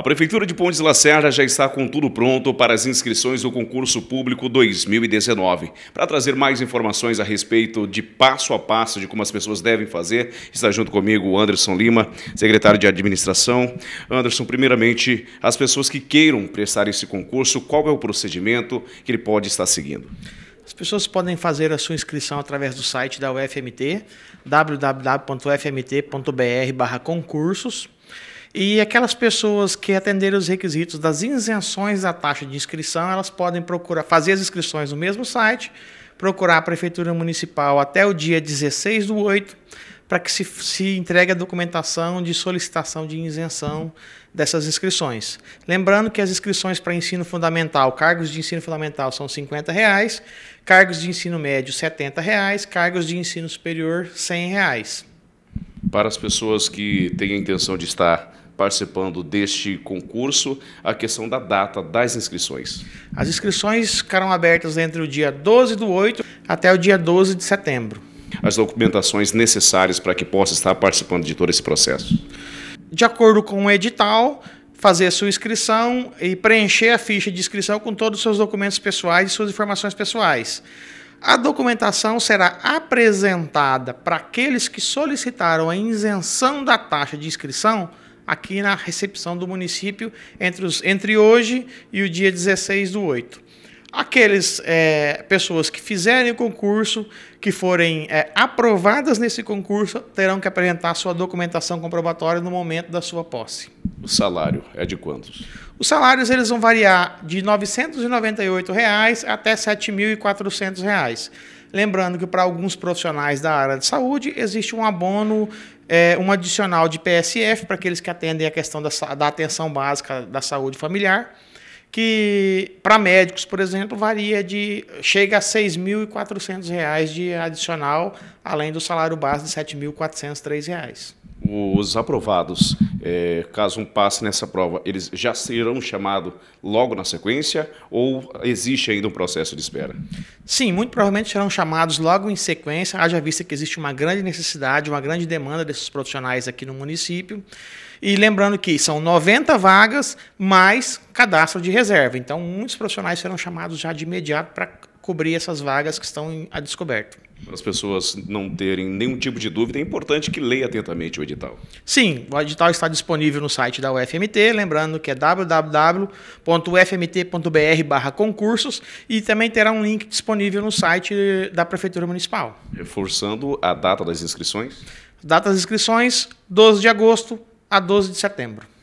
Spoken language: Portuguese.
A Prefeitura de Pontes Lacerda já está com tudo pronto para as inscrições do concurso público 2019. Para trazer mais informações a respeito de passo a passo de como as pessoas devem fazer, está junto comigo o Anderson Lima, secretário de Administração. Anderson, primeiramente, as pessoas que queiram prestar esse concurso, qual é o procedimento que ele pode estar seguindo? As pessoas podem fazer a sua inscrição através do site da UFMT, www.ufmt.br/concursos. E aquelas pessoas que atenderem os requisitos das isenções da taxa de inscrição, elas podem procurar fazer as inscrições no mesmo site, procurar a Prefeitura Municipal até o dia 16 do 8, para que se, se entregue a documentação de solicitação de isenção dessas inscrições. Lembrando que as inscrições para ensino fundamental, cargos de ensino fundamental são R$ 50,00, reais, cargos de ensino médio R$ 70,00, reais, cargos de ensino superior R$ 100,00. Reais. Para as pessoas que têm a intenção de estar participando deste concurso, a questão da data das inscrições. As inscrições ficarão abertas entre o dia 12 do 8 até o dia 12 de setembro. As documentações necessárias para que possa estar participando de todo esse processo. De acordo com o edital, fazer a sua inscrição e preencher a ficha de inscrição com todos os seus documentos pessoais e suas informações pessoais. A documentação será apresentada para aqueles que solicitaram a isenção da taxa de inscrição aqui na recepção do município entre, os, entre hoje e o dia 16 do 8. Aqueles é, pessoas que fizerem o concurso, que forem é, aprovadas nesse concurso, terão que apresentar sua documentação comprobatória no momento da sua posse. O salário é de quantos? Os salários eles vão variar de R$ 998 reais até R$ 7.400. Reais. Lembrando que para alguns profissionais da área de saúde existe um abono, é, um adicional de PSF para aqueles que atendem a questão da, da atenção básica da saúde familiar, que para médicos, por exemplo, varia de chega a R$ reais de adicional, além do salário base de R$ 7.403. Os aprovados, é, caso um passe nessa prova, eles já serão chamados logo na sequência ou existe ainda um processo de espera? Sim, muito provavelmente serão chamados logo em sequência, haja vista que existe uma grande necessidade, uma grande demanda desses profissionais aqui no município. E lembrando que são 90 vagas mais cadastro de reserva. Então, muitos profissionais serão chamados já de imediato para cobrir essas vagas que estão a descoberto. Para as pessoas não terem nenhum tipo de dúvida, é importante que leia atentamente o edital. Sim, o edital está disponível no site da UFMT, lembrando que é www.ufmt.br/concursos e também terá um link disponível no site da Prefeitura Municipal. Reforçando a data das inscrições? Data das inscrições: 12 de agosto a 12 de setembro.